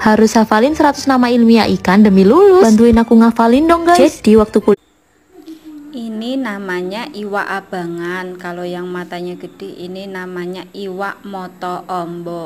Harus hafalin 100 nama ilmiah ikan demi lulus. Bantuin aku ngafalin dong guys. Jadi waktu kuliah ini namanya iwa abangan. Kalau yang matanya gede ini namanya iwa moto ombo.